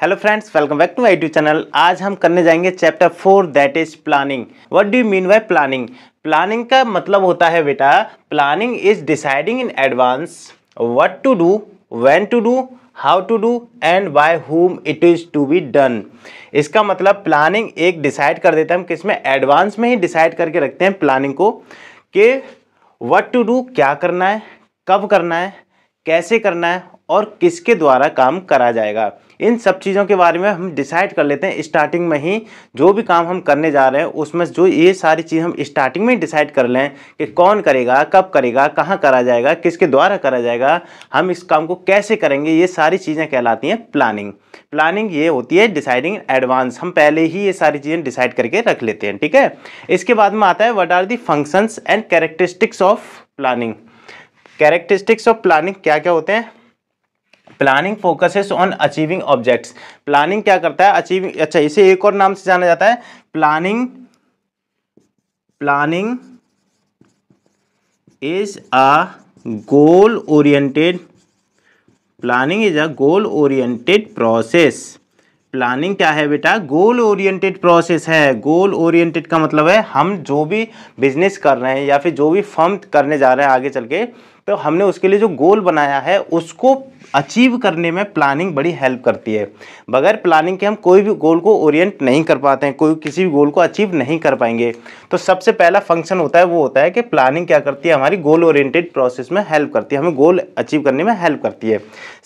hello friends welcome back to my YouTube channel आज हम करने जाएंगे chapter four that is planning what do you mean by planning planning का मतलब होता है बेटा planning is deciding in advance what to do when to do how to do and by whom it is to be done इसका मतलब planning एक decide कर देते हैं हम किसमें एडवांस में ही डिसाइड करके रखते हैं प्लानिंग को कि वट टू डू क्या करना है कब करना है कैसे करना है और किसके द्वारा काम करा जाएगा इन सब चीज़ों के बारे में हम डिसाइड कर लेते हैं स्टार्टिंग में ही जो भी काम हम करने जा रहे हैं उसमें जो ये सारी चीज़ हम स्टार्टिंग में ही डिसाइड कर लें कि कौन करेगा कब करेगा कहाँ करा जाएगा किसके द्वारा करा जाएगा हम इस काम को कैसे करेंगे ये सारी चीज़ें कहलाती हैं प्लानिंग प्लानिंग ये होती है डिसाइडिंग एडवांस हम पहले ही ये सारी चीज़ें डिसाइड करके रख लेते हैं ठीक है इसके बाद में आता है what are the functions and characteristics of planning characteristics of planning क्या क्या होते हैं planning focuses on achieving objects planning क्या करता है अचीविंग अच्छा इसे एक और नाम से जाना जाता है planning planning is a goal oriented planning is a goal oriented process planning क्या है बेटा गोल ओरिएंटेड प्रोसेस है गोल ओरिएंटेड का मतलब है हम जो भी बिजनेस कर रहे हैं या फिर जो भी फर्म करने जा रहे हैं आगे चल के तो हमने उसके लिए जो गोल बनाया है उसको अचीव करने में प्लानिंग बड़ी हेल्प करती है बगैर प्लानिंग के हम कोई भी गोल को ओरिएंट नहीं कर पाते हैं कोई किसी भी गोल को अचीव नहीं कर पाएंगे तो सबसे पहला फंक्शन होता है वो होता है कि प्लानिंग क्या करती है हमारी गोल ओरिएंटेड प्रोसेस में हेल्प करती है हमें गोल अचीव करने में हेल्प करती है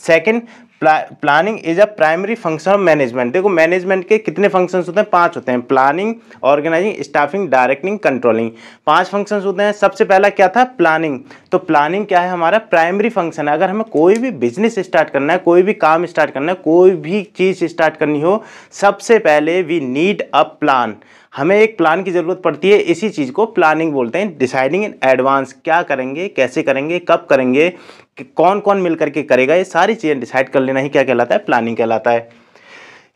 second planning is a primary function of management देखो मैनेजमेंट के कितने फंक्शंस होते हैं पांच होते हैं planning organising staffing directing controlling पांच फंक्शंस होते हैं सबसे पहला क्या था प्लानिंग तो प्लानिंग क्या है हमारा प्राइमरी फंक्शन है अगर हमें कोई भी बिजनेस स्टार्ट करना है कोई भी काम स्टार्ट करना है कोई भी चीज़ स्टार्ट करनी हो सबसे पहले वी नीड अ प्लान हमें एक प्लान की ज़रूरत पड़ती है इसी चीज़ को प्लानिंग बोलते हैं डिसाइडिंग इन एडवांस क्या करेंगे कैसे करेंगे कब करेंगे कौन कौन मिल करके करेगा ये सारी चीज़ें डिसाइड कर लेना ही क्या कहलाता है प्लानिंग कहलाता है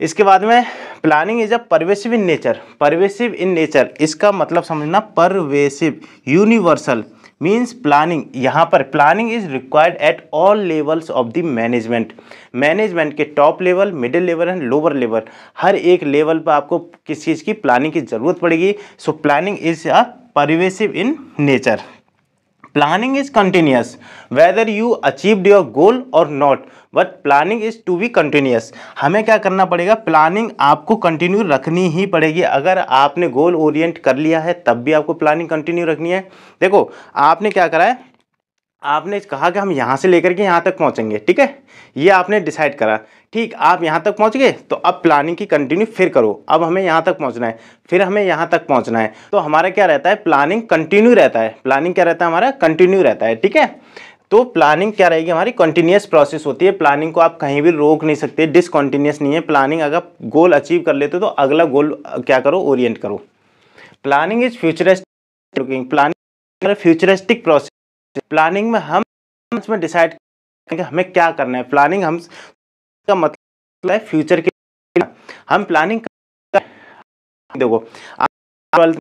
इसके बाद में planning is a pervasive in nature pervasive in nature इसका मतलब समझना परवेसिव यूनिवर्सल मीन्स प्लानिंग यहाँ पर planning is required at all levels of the management management के top level middle level and lower level हर एक लेवल पर आपको किस चीज़ की प्लानिंग की ज़रूरत पड़ेगी so planning is a pervasive in nature planning is continuous whether you achieve your goal और not but planning is to be continuous हमें क्या करना पड़ेगा प्लानिंग आपको कंटिन्यू रखनी ही पड़ेगी अगर आपने गोल ओरिएंट कर लिया है तब भी आपको प्लानिंग कंटिन्यू रखनी है देखो आपने क्या करा है आपने कहा कि हम यहाँ से लेकर के यहाँ तक पहुँचेंगे ठीक है ये आपने डिसाइड करा ठीक आप यहाँ तक पहुँच गए तो अब प्लानिंग की कंटिन्यू फिर करो अब हमें यहाँ तक पहुँचना है फिर हमें यहाँ तक पहुँचना है तो हमारा क्या रहता है प्लानिंग कंटिन्यू रहता है प्लानिंग क्या रहता है हमारा कंटिन्यू रहता है ठीक है तो प्लानिंग क्या रहेगी हमारी कंटिन्यूस प्रोसेस होती है प्लानिंग को आप कहीं भी रोक नहीं सकते डिसकंटिन्यूस नहीं है प्लानिंग अगर गोल अचीव कर लेते तो अगला गोल क्या करो ओरिएंट करो planning is futuristic planning futuristic process planning में हम उसमें डिसाइड हमें क्या करना है प्लानिंग हम का मतलब है फ्यूचर के हम प्लानिंग देखो आप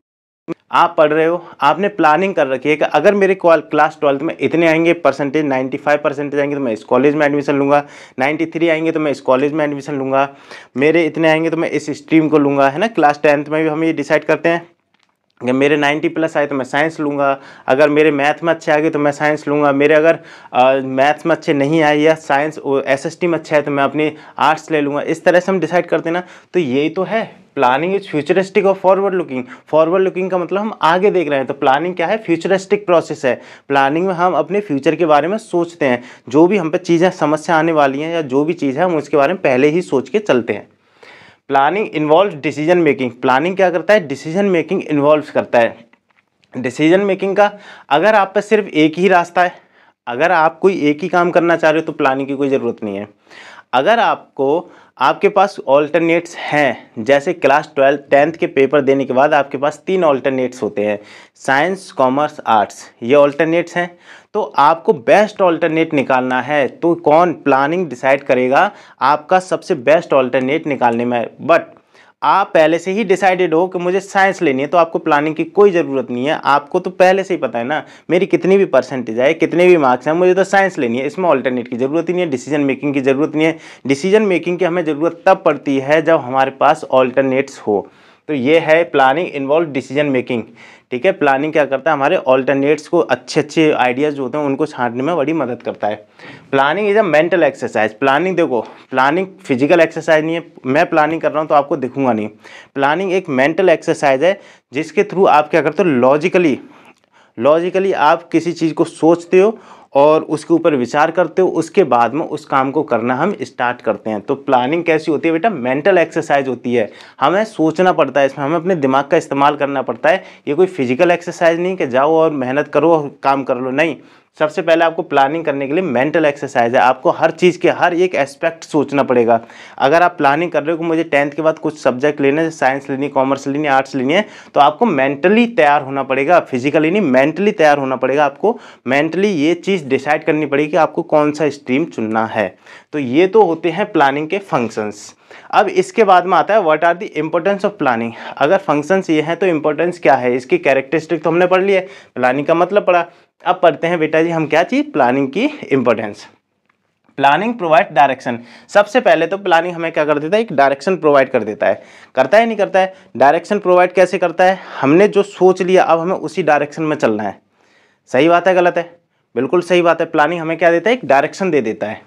आप पढ़ रहे हो आपने प्लानिंग कर रखी है कि अगर मेरे कॉल क्लास ट्वेल्थ में इतने आएंगे परसेंटेज 95 परसेंटेज आएंगे तो मैं इस कॉलेज में एडमिशन लूँगा 93 आएंगे तो मैं इस कॉलेज में एडमिशन लूँगा मेरे इतने आएंगे तो मैं इस स्ट्रीम को लूँगा है ना क्लास टेंथ में भी हम ये डिसाइड करते हैं जब मेरे 90 प्लस आए तो मैं साइंस लूँगा अगर मेरे मैथ में अच्छे आ गए तो मैं साइंस लूँगा मेरे अगर मैथ्स में अच्छे नहीं आए या साइंस एसएसटी में अच्छा है तो मैं अपनी आर्ट्स ले लूँगा इस तरह से हम डिसाइड करते ना तो यही तो है प्लानिंग इज फ्यूचरिस्टिक और फॉरवर्ड लुकिंग फॉरवर्ड लुकिंग का मतलब हम आगे देख रहे हैं तो प्लानिंग क्या है फ्यूचरिस्टिक प्रोसेस है प्लानिंग में हम अपने फ्यूचर के बारे में सोचते हैं जो भी हम पे चीज़ें समस्या आने वाली हैं या जो भी चीज़ है हम उसके बारे में पहले ही सोच के चलते हैं planning involve decision making planning क्या करता है डिसीजन मेकिंग इन्वॉल्व करता है डिसीजन मेकिंग का अगर आप पर सिर्फ एक ही रास्ता है अगर आप कोई एक ही काम करना चाह रहे हो तो प्लानिंग की कोई ज़रूरत नहीं है अगर आपको आपके पास ऑल्टरनेट्स हैं जैसे क्लास ट्वेल्थ टेंथ के पेपर देने के बाद आपके पास तीन ऑल्टरनेट्स होते हैं साइंस कॉमर्स आर्ट्स ये ऑल्टरनेट्स हैं तो आपको बेस्ट ऑल्टरनेट निकालना है तो कौन प्लानिंग डिसाइड करेगा आपका सबसे बेस्ट ऑल्टरनेट निकालने में बट आप पहले से ही डिसाइडेड हो कि मुझे साइंस लेनी है तो आपको प्लानिंग की कोई ज़रूरत नहीं है आपको तो पहले से ही पता है ना मेरी कितनी भी परसेंटेज आए कितने भी मार्क्स हैं मुझे तो साइंस लेनी है इसमें ऑल्टरनेट की ज़रूरत ही नहीं है डिसीजन मेकिंग की ज़रूरत नहीं है डिसीजन मेकिंग की हमें ज़रूरत तब पड़ती है जब हमारे पास ऑल्टरनेट्स हो तो ये है प्लानिंग इन्वॉल्व डिसीजन मेकिंग ठीक है प्लानिंग क्या करता है हमारे ऑल्टरनेट्स को अच्छे अच्छे आइडियाज़ जो होते हैं उनको छांटने में बड़ी मदद करता है planning is a mental exercise planning देखो प्लानिंग फिजिकल एक्सरसाइज नहीं है मैं प्लानिंग कर रहा हूँ तो आपको दिखूंगा नहीं प्लानिंग एक मेंटल एक्सरसाइज है जिसके थ्रू आप क्या करते हो लॉजिकली लॉजिकली आप किसी चीज़ को सोचते हो और उसके ऊपर विचार करते हो उसके बाद में उस काम को करना हम स्टार्ट करते हैं तो प्लानिंग कैसी होती है बेटा मेंटल एक्सरसाइज होती है हमें सोचना पड़ता है इसमें हमें अपने दिमाग का इस्तेमाल करना पड़ता है ये कोई फिजिकल एक्सरसाइज नहीं कि जाओ और मेहनत करो और काम कर लो नहीं सबसे पहले आपको प्लानिंग करने के लिए मेंटल एक्सरसाइज है आपको हर चीज़ के हर एक एस्पेक्ट सोचना पड़ेगा अगर आप प्लानिंग कर रहे हो कि मुझे टेंथ के बाद कुछ सब्जेक्ट लेने हैं साइंस लेनी कॉमर्स लेनी आर्ट्स लेनी है तो आपको मेंटली तैयार होना पड़ेगा फिजिकली नहीं मेंटली तैयार होना पड़ेगा आपको मेंटली ये चीज़ डिसाइड करनी पड़ेगी कि आपको कौन सा स्ट्रीम चुनना है तो ये तो होते हैं प्लानिंग के फंक्शंस अब इसके बाद में आता है what are the importance of planning अगर फंक्शंस ये हैं तो इम्पोर्टेंस क्या है इसकी कैरेक्टरिस्टिक तो हमने पढ़ लिया है प्लानिंग का मतलब पढ़ा अब पढ़ते हैं बेटा जी हम क्या चीज़ प्लानिंग की इम्पोर्टेंस प्लानिंग प्रोवाइड डायरेक्शन सबसे पहले तो प्लानिंग हमें क्या कर देता है एक डायरेक्शन प्रोवाइड कर देता है करता है नहीं करता है डायरेक्शन प्रोवाइड कैसे करता है हमने जो सोच लिया अब हमें उसी डायरेक्शन में चलना है सही बात है गलत है बिल्कुल सही बात है प्लानिंग हमें क्या देता है एक डायरेक्शन दे देता है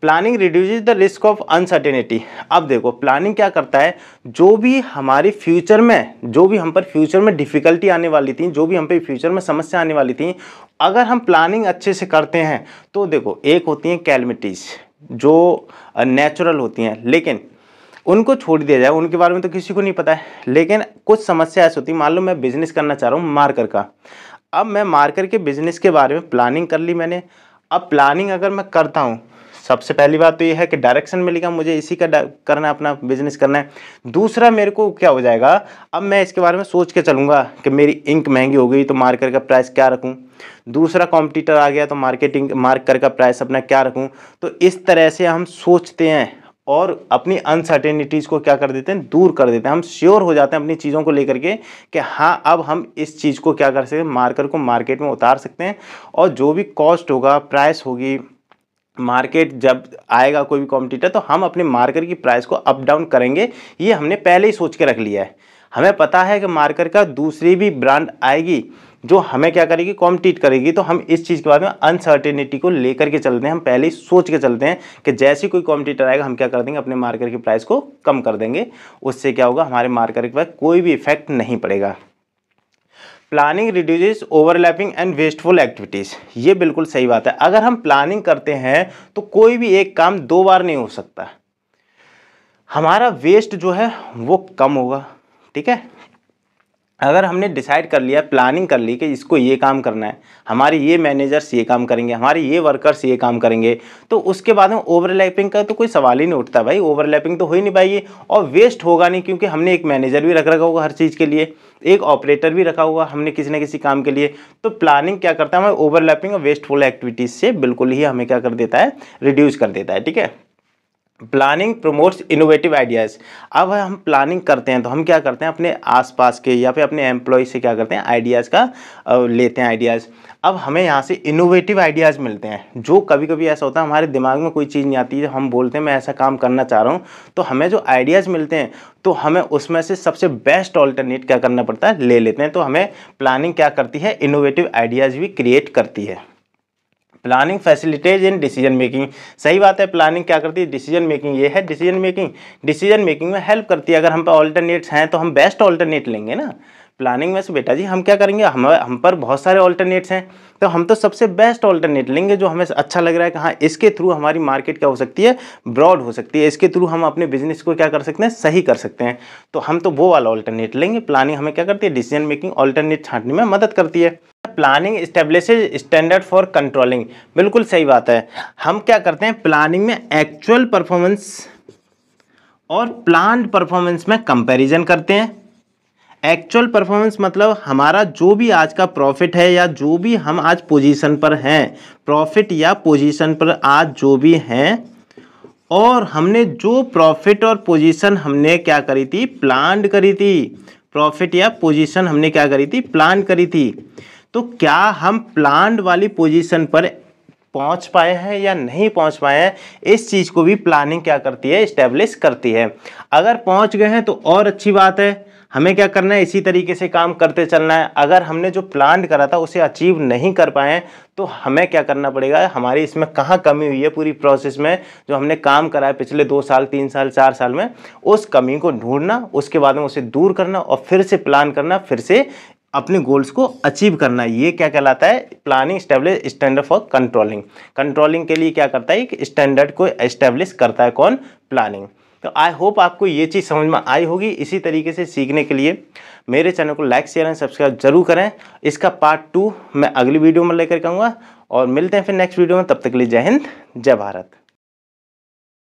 planning reduce the risk of uncertainty अब देखो प्लानिंग क्या करता है जो भी हमारे फ्यूचर में जो भी हम पर फ्यूचर में डिफ़िकल्टी आने वाली थी जो भी हम पे फ्यूचर में समस्या आने वाली थी अगर हम प्लानिंग अच्छे से करते हैं तो देखो एक होती हैं कैलमिटीज़ जो नेचुरल होती हैं लेकिन उनको छोड़ दिया जाए उनके बारे में तो किसी को नहीं पता है लेकिन कुछ समस्या ऐसी होती है मान लो मैं बिज़नेस करना चाह रहा हूँ मार्कर का अब मैं मार्कर के बिज़नेस के बारे में प्लानिंग कर ली मैंने अब प्लानिंग अगर मैं करता हूँ सबसे पहली बात तो ये है कि डायरेक्शन मिलेगा मुझे इसी का करना है अपना बिजनेस करना है दूसरा मेरे को क्या हो जाएगा अब मैं इसके बारे में सोच के चलूँगा कि मेरी इंक महंगी हो गई तो मार्कर का प्राइस क्या रखूँ दूसरा कॉम्पिटिटर आ गया तो मार्केटिंग मार्कर का प्राइस अपना क्या रखूँ तो इस तरह से हम सोचते हैं और अपनी अनसर्टेनिटीज़ को क्या कर देते हैं दूर कर देते हैं हम श्योर हो जाते हैं अपनी चीज़ों को लेकर के कि हाँ अब हम इस चीज़ को क्या कर सकते हैं मार्कर को मार्केट में उतार सकते हैं और जो भी कॉस्ट होगा प्राइस होगी मार्केट जब आएगा कोई भी कॉम्पिटिटर तो हम अपने मार्कर की प्राइस को अप डाउन करेंगे ये हमने पहले ही सोच के रख लिया है हमें पता है कि मार्कर का दूसरी भी ब्रांड आएगी जो हमें क्या करेगी कॉम्पिटिट करेगी तो हम इस चीज़ के बारे में अनसर्टेनिटी को लेकर के चलते हैं हम पहले ही सोच के चलते हैं कि जैसे कोई कॉम्पिटिटर आएगा हम क्या कर देंगे अपने मार्कर की प्राइस को कम कर देंगे उससे क्या होगा हमारे मार्कर पर कोई भी इफेक्ट नहीं पड़ेगा planning reduce overlapping and wasteful activities ये बिल्कुल सही बात है अगर हम प्लानिंग करते हैं तो कोई भी एक काम दो बार नहीं हो सकता हमारा वेस्ट जो है वो कम होगा ठीक है अगर हमने डिसाइड कर लिया प्लानिंग कर ली कि इसको ये काम करना है हमारे ये मैनेजर्स ये काम करेंगे हमारे ये वर्कर्स ये काम करेंगे तो उसके बाद में ओवरलैपिंग का तो कोई सवाल ही नहीं उठता भाई ओवरलैपिंग तो हो ही नहीं पाएगी और वेस्ट होगा नहीं क्योंकि हमने एक मैनेजर भी रख रखा होगा हर चीज़ के लिए एक ऑपरेटर भी रखा होगा हमने किसी न किसी काम के लिए तो प्लानिंग क्या करता है हमें ओवरलैपिंग और वेस्टफुल एक्टिविटीज़ से बिल्कुल ही हमें क्या कर देता है रिड्यूस कर देता है ठीक है प्लानिंग प्रमोट्स इनोवेटिव आइडियाज़ अब हम प्लानिंग करते हैं तो हम क्या करते हैं अपने आसपास के या फिर अपने एम्प्लॉय से क्या करते हैं आइडियाज़ का लेते हैं आइडियाज़ अब हमें यहाँ से इनोवेटिव आइडियाज़ मिलते हैं जो कभी कभी ऐसा होता है हमारे दिमाग में कोई चीज़ नहीं आती है हम बोलते हैं मैं ऐसा काम करना चाह रहा हूँ तो हमें जो आइडियाज़ मिलते हैं तो हमें उसमें से सबसे बेस्ट ऑल्टरनेट क्या करना पड़ता है ले लेते हैं तो हमें प्लानिंग क्या करती है इनोवेटिव आइडियाज़ भी क्रिएट करती है planning facilitates in decision making सही बात है प्लानिंग क्या करती है डिसीजन मेकिंग ये है डिसीजन मेकिंग डिसीजन मेकिंग में हेल्प करती है अगर हम पे ऑल्टरनेट्स हैं तो हम बेस्ट ऑल्टरनेट लेंगे ना प्लानिंग में से बेटा जी हम क्या करेंगे हम हम पर बहुत सारे ऑल्टरनेट्स हैं तो हम तो सबसे बेस्ट ऑल्टरनेट लेंगे जो हमें अच्छा लग रहा है कि हाँ इसके थ्रू हमारी मार्केट क्या हो सकती है ब्रॉड हो सकती है इसके थ्रू हम अपने बिजनेस को क्या कर सकते हैं सही कर सकते हैं तो हम तो वो वाला ऑल्टरनेट लेंगे प्लानिंग हमें क्या करती है डिसीजन मेकिंग ऑल्टरनेट छाटने में मदद करती है planning establishes standard for controlling बिल्कुल सही बात है हम क्या करते हैं प्लानिंग में एक्चुअल परफॉर्मेंस और प्लान परफॉर्मेंस में कंपेरिजन करते हैं एक्चुअल परफॉर्मेंस मतलब हमारा जो भी आज का प्रॉफिट है या जो भी हम आज पोजीशन पर हैं प्रॉफिट या पोजीशन पर आज जो भी हैं और हमने जो प्रॉफिट और पोजीशन हमने क्या करी थी प्लान करी थी प्रॉफिट या पोजीशन हमने क्या करी थी प्लान करी थी तो क्या हम प्लान वाली पोजीशन पर पहुंच पाए हैं या नहीं पहुंच पाए हैं इस चीज़ को भी प्लानिंग क्या करती है इस्टेब्लिश करती है अगर पहुंच गए हैं तो और अच्छी बात है हमें क्या करना है इसी तरीके से काम करते चलना है अगर हमने जो प्लान करा था उसे अचीव नहीं कर पाए तो हमें क्या करना पड़ेगा हमारी इसमें कहाँ कमी हुई है पूरी प्रोसेस में जो हमने काम करा है पिछले दो साल तीन साल चार साल में उस कमी को ढूंढना उसके बाद में उसे दूर करना और फिर से प्लान करना फिर से अपने गोल्स को अचीव करना ये क्या कहलाता है planning establish standard for controlling controlling के लिए क्या करता है एक स्टैंडर्ड को एस्टेब्लिश करता है कौन प्लानिंग तो आई होप आपको ये चीज़ समझ में आई होगी इसी तरीके से सीखने के लिए मेरे चैनल को लाइक शेयर एंड सब्सक्राइब जरूर करें इसका पार्ट टू मैं अगली वीडियो में लेकर के आऊँगा और मिलते हैं फिर नेक्स्ट वीडियो में तब तक के लिए जय हिंद जय भारत